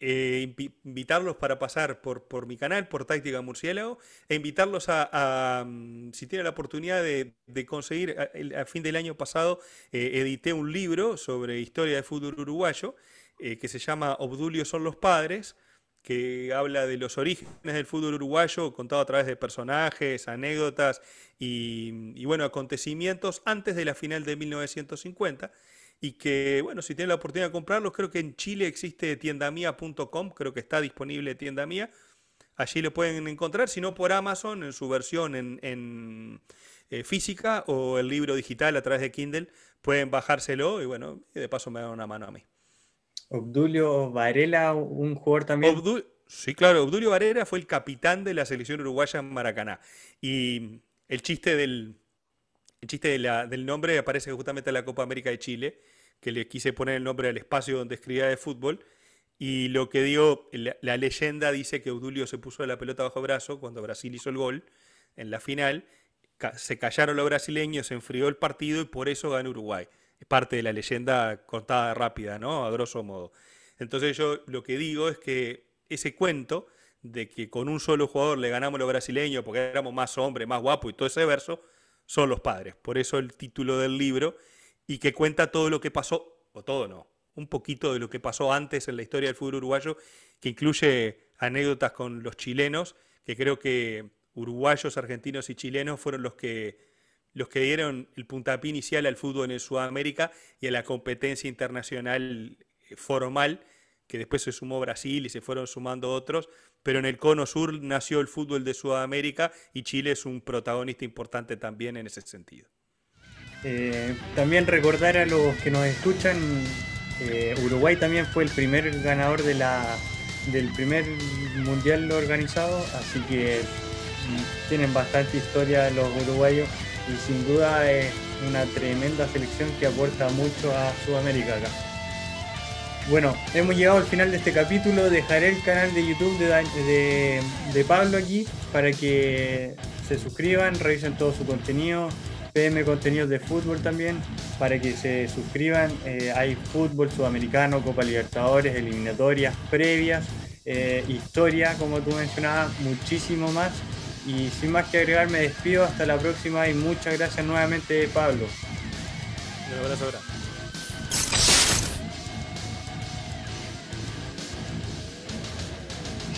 Eh, invitarlos para pasar por, mi canal, por Táctica Murciélago, e invitarlos a, mm, si tienen la oportunidad de, conseguir, a, fin del año pasado eh, edité un libro sobre historia de fútbol uruguayo eh, que se llama Obdulio son los padres, que habla de los orígenes del fútbol uruguayo, contado a través de personajes, anécdotas y, y bueno, acontecimientos antes de la final de 1950 y que, bueno, si tienen la oportunidad de comprarlos, creo que en Chile existe tiendamia.com, creo que está disponible tienda Allí lo pueden encontrar, si no por Amazon en su versión en, eh, física o el libro digital a través de Kindle, pueden bajárselo y bueno, de paso me dan una mano a mí. Obdulio Varela, un jugador también. sí, claro, Obdulio Varela fue el capitán de la selección uruguaya en Maracaná. Y el chiste del, el chiste del nombre aparece justamente en la Copa América de Chile, que le quise poner el nombre al espacio donde escribía de fútbol. Y lo que dio, la, leyenda dice que Eudulio se puso la pelota bajo brazo cuando Brasil hizo el gol en la final. se callaron los brasileños, se enfrió el partido y por eso ganó Uruguay. Es parte de la leyenda cortada rápida, ¿no? A grosso modo. Entonces yo lo que digo es que ese cuento de que con un solo jugador le ganamos los brasileños porque éramos más hombres, más guapos y todo ese verso, son los padres. Por eso el título del libro y que cuenta todo lo que pasó, o todo no, un poquito de lo que pasó antes en la historia del fútbol uruguayo, que incluye anécdotas con los chilenos, que creo que uruguayos, argentinos y chilenos fueron los que, los que dieron el puntapié inicial al fútbol en Sudamérica y a la competencia internacional eh, formal, que después se sumó Brasil y se fueron sumando otros, pero en el cono sur nació el fútbol de Sudamérica y Chile es un protagonista importante también en ese sentido. Eh, también recordar a los que nos escuchan, eh, Uruguay también fue el primer ganador de la, del primer mundial organizado, así que mm, tienen bastante historia los uruguayos y sin duda es una tremenda selección que aporta mucho a Sudamérica acá. Bueno, hemos llegado al final de este capítulo. Dejaré el canal de YouTube de, Pablo aquí para que se suscriban, revisen todo su contenido. PM contenidos de fútbol también para que se suscriban. Eh, hay fútbol sudamericano, Copa Libertadores, eliminatorias previas, eh, historia, como tú mencionabas, muchísimo más. Y sin más que agregar, me despido. Hasta la próxima y muchas gracias nuevamente, Pablo. Un abrazo abrazo.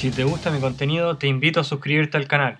Si te gusta mi contenido, te invito a suscribirte al canal.